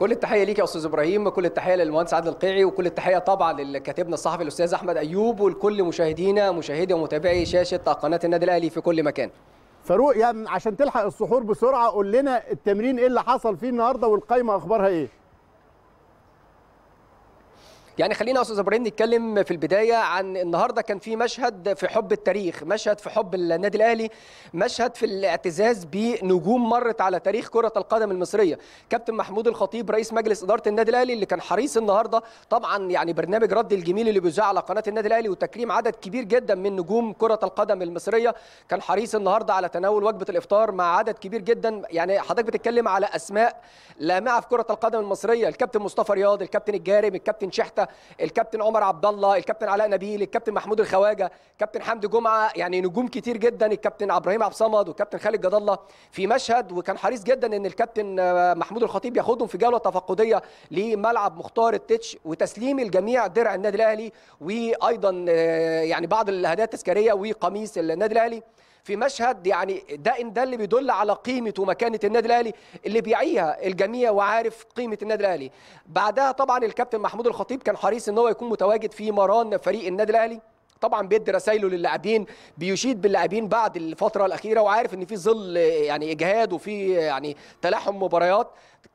كل التحيه ليك يا استاذ ابراهيم وكل التحيه للمهندس عادل القيعي وكل التحيه طبعا لكاتبنا الصحفي الاستاذ احمد ايوب ولكل مشاهدينا مشاهدي ومتابعي شاشه قناه النادي الاهلي في كل مكان فاروق يعني عشان تلحق السحور بسرعه قول لنا التمرين ايه اللي حصل فيه النهارده والقايمه اخبارها ايه يعني خلينا استاذ ابراهيم نتكلم في البدايه عن النهارده كان في مشهد في حب التاريخ مشهد في حب النادي الاهلي مشهد في الاعتزاز بنجوم مرت على تاريخ كره القدم المصريه كابتن محمود الخطيب رئيس مجلس اداره النادي الاهلي اللي كان حريص النهارده طبعا يعني برنامج رد الجميل اللي بيذاع على قناه النادي الاهلي وتكريم عدد كبير جدا من نجوم كره القدم المصريه كان حريص النهارده على تناول وجبه الافطار مع عدد كبير جدا يعني حضرتك بتتكلم على اسماء لامعه في كره القدم المصريه الكابتن مصطفى رياض الكابتن الجارم الكابتن شحته الكابتن عمر عبد الله الكابتن علاء نبيل الكابتن محمود الخواجه الكابتن حمدي جمعه يعني نجوم كتير جدا الكابتن ابراهيم عبد الصمد والكابتن خالد جد الله في مشهد وكان حريص جدا ان الكابتن محمود الخطيب ياخدهم في جوله تفقديه لملعب مختار التتش وتسليم الجميع درع النادي الاهلي وايضا آه، يعني بعض الهدايا التذكاريه وقميص النادي الاهلي في مشهد يعني ده ان ده اللي بيدل على قيمه ومكانه النادي الاهلي اللي بيعيها الجميع وعارف قيمه النادي الاهلي بعدها طبعا الكابتن محمود الخطيب كان حريص ان هو يكون متواجد في مران فريق النادي الاهلي طبعا بيدي رسايله للاعبين بيشيد باللاعبين بعد الفتره الاخيره وعارف ان في ظل يعني اجهاد وفي يعني تلاحم مباريات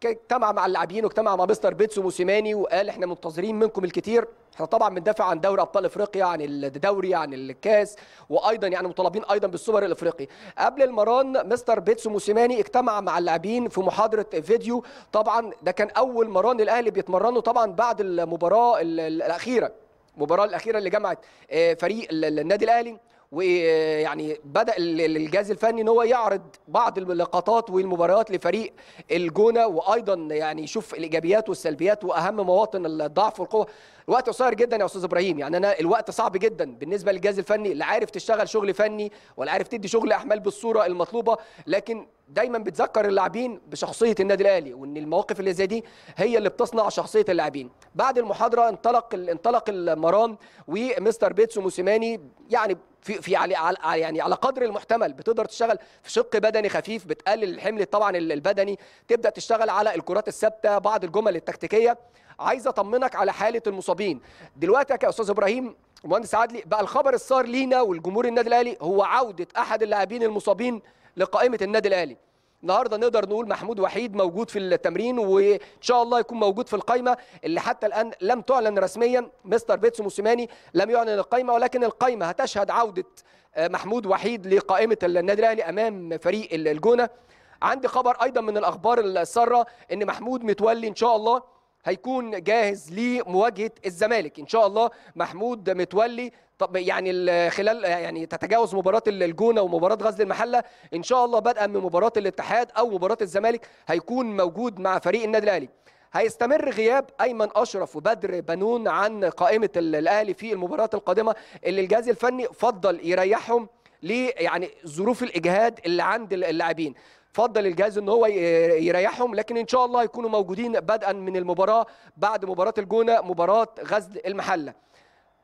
اجتمع مع اللاعبين واجتمع مع مستر بيتسو موسيماني وقال احنا منتظرين منكم الكتير احنا طبعا بندافع عن دوري ابطال افريقيا عن الدوري عن الكاس وايضا يعني مطالبين ايضا بالسوبر الافريقي قبل المران مستر بيتسو موسيماني اجتمع مع اللاعبين في محاضره فيديو طبعا ده كان اول مران الاهلي بيتمرنوا طبعا بعد المباراه الاخيره المباراه الاخيره اللي جمعت آه، فريق النادي الاهلي ويعني بدا الجهاز الفني ان هو يعرض بعض اللقطات والمباريات لفريق الجونه وايضا يعني يشوف الايجابيات والسلبيات واهم مواطن الضعف والقوه الوقت قصير جدا يا استاذ ابراهيم يعني انا الوقت صعب جدا بالنسبه للجهاز الفني اللي عارف تشتغل شغل فني ولا عارف تدي شغل احمال بالصوره المطلوبه لكن دايما بتذكر اللاعبين بشخصيه النادي الاهلي وان المواقف اللي زي دي هي اللي بتصنع شخصيه اللاعبين بعد المحاضره انطلق انطلق المرام ومستر بيتسو موسيماني يعني في في على يعني على قدر المحتمل بتقدر تشتغل في شق بدني خفيف بتقلل الحمل طبعا البدني تبدا تشتغل على الكرات الثابته بعض الجمل التكتيكيه عايز اطمنك على حاله المصابين دلوقتي يا استاذ ابراهيم مهندس عدلي بقى الخبر الصار لينا والجمهور النادي الاهلي هو عوده احد اللاعبين المصابين لقائمه النادي الاهلي النهارده نقدر نقول محمود وحيد موجود في التمرين وان شاء الله يكون موجود في القائمه اللي حتى الان لم تعلن رسميا مستر بيتسو موسيماني لم يعلن القائمه ولكن القائمه هتشهد عوده آه، محمود وحيد لقائمه النادي الاهلي امام فريق الجونه عندي خبر ايضا من الاخبار الساره ان محمود متولي ان شاء الله هيكون جاهز لمواجهه الزمالك ان شاء الله محمود متولي طب يعني خلال يعني تتجاوز مباراه الجونه ومباراه غزل المحله ان شاء الله بدءا من مباراه الاتحاد او مباراه الزمالك هيكون موجود مع فريق النادي الاهلي هيستمر غياب ايمن اشرف وبدر بنون عن قائمه الاهلي في المباريات القادمه اللي الجهاز الفني فضل يريحهم ليه يعني ظروف الاجهاد اللي عند اللاعبين فضل الجهاز ان هو يريحهم لكن ان شاء الله يكونوا موجودين بدءا من المباراه بعد مباراه الجونه مباراه غزل المحله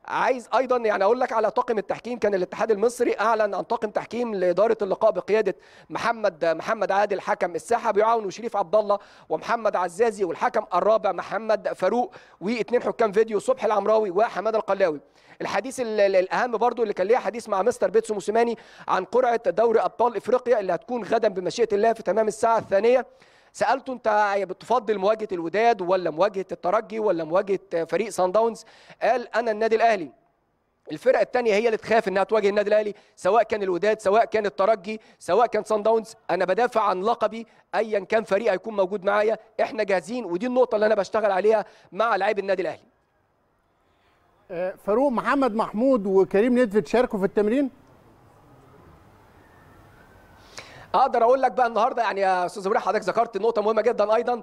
عايز ايضا يعني اقول لك على طاقم التحكيم كان الاتحاد المصري اعلن عن طاقم تحكيم لاداره اللقاء بقياده محمد محمد عادل حكم الساحه بيعاونوا شريف عبد الله ومحمد عزازي والحكم الرابع محمد فاروق واثنين حكام فيديو صبحي العمراوي وحماده القلاوي الحديث الاهم برضو اللي كان ليه حديث مع مستر بيتسو موسيماني عن قرعه دوري ابطال افريقيا اللي هتكون غدا بمشيئه الله في تمام الساعه الثانيه سالته انت بتفضل مواجهه الوداد ولا مواجهه الترجي ولا مواجهه فريق سان داونز قال انا النادي الاهلي الفرقه الثانيه هي اللي تخاف انها تواجه النادي الاهلي سواء كان الوداد سواء كان الترجي سواء كان سان داونز انا بدافع عن لقبي ايا كان فريق هيكون موجود معايا احنا جاهزين ودي النقطه اللي انا بشتغل عليها مع لعيب النادي الاهلي آه، فاروق محمد محمود وكريم ندفت شاركوا في التمرين اقدر اقول لك بقى النهارده يعني يا استاذ ابراهيم حضرتك ذكرت نقطه مهمه جدا ايضا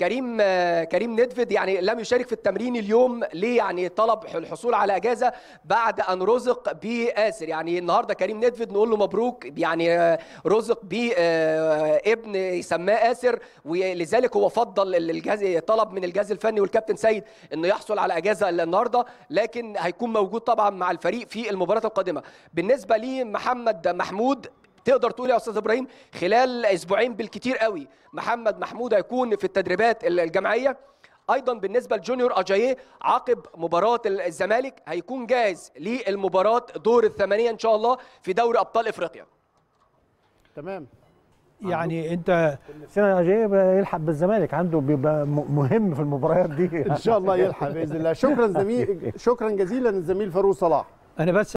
كريم كريم ندفد يعني لم يشارك في التمرين اليوم ليه يعني طلب الحصول على اجازه بعد ان رزق باسر يعني النهارده كريم ندفد نقول له مبروك يعني رزق بابن آه، يسماه اسر ولذلك هو فضل الجهاز طلب من الجهاز الفني والكابتن سيد انه يحصل على اجازه النهارده لكن هيكون موجود طبعا مع الفريق في المباراه القادمه بالنسبه لمحمد محمود تقدر تقول يا استاذ ابراهيم خلال اسبوعين بالكتير قوي محمد محمود هيكون في التدريبات الجماعيه ايضا بالنسبه لجونيور اجاييه عقب مباراه الزمالك هيكون جاهز للمباراه دور الثمانيه ان شاء الله في دوري ابطال افريقيا تمام يعني انت سنة اجاييه يلحق بالزمالك عنده بيبقى مهم في المباريات دي ان شاء الله يلحق باذن الله شكرا زميل شكرا جزيلا الزميل فاروق صلاح انا بس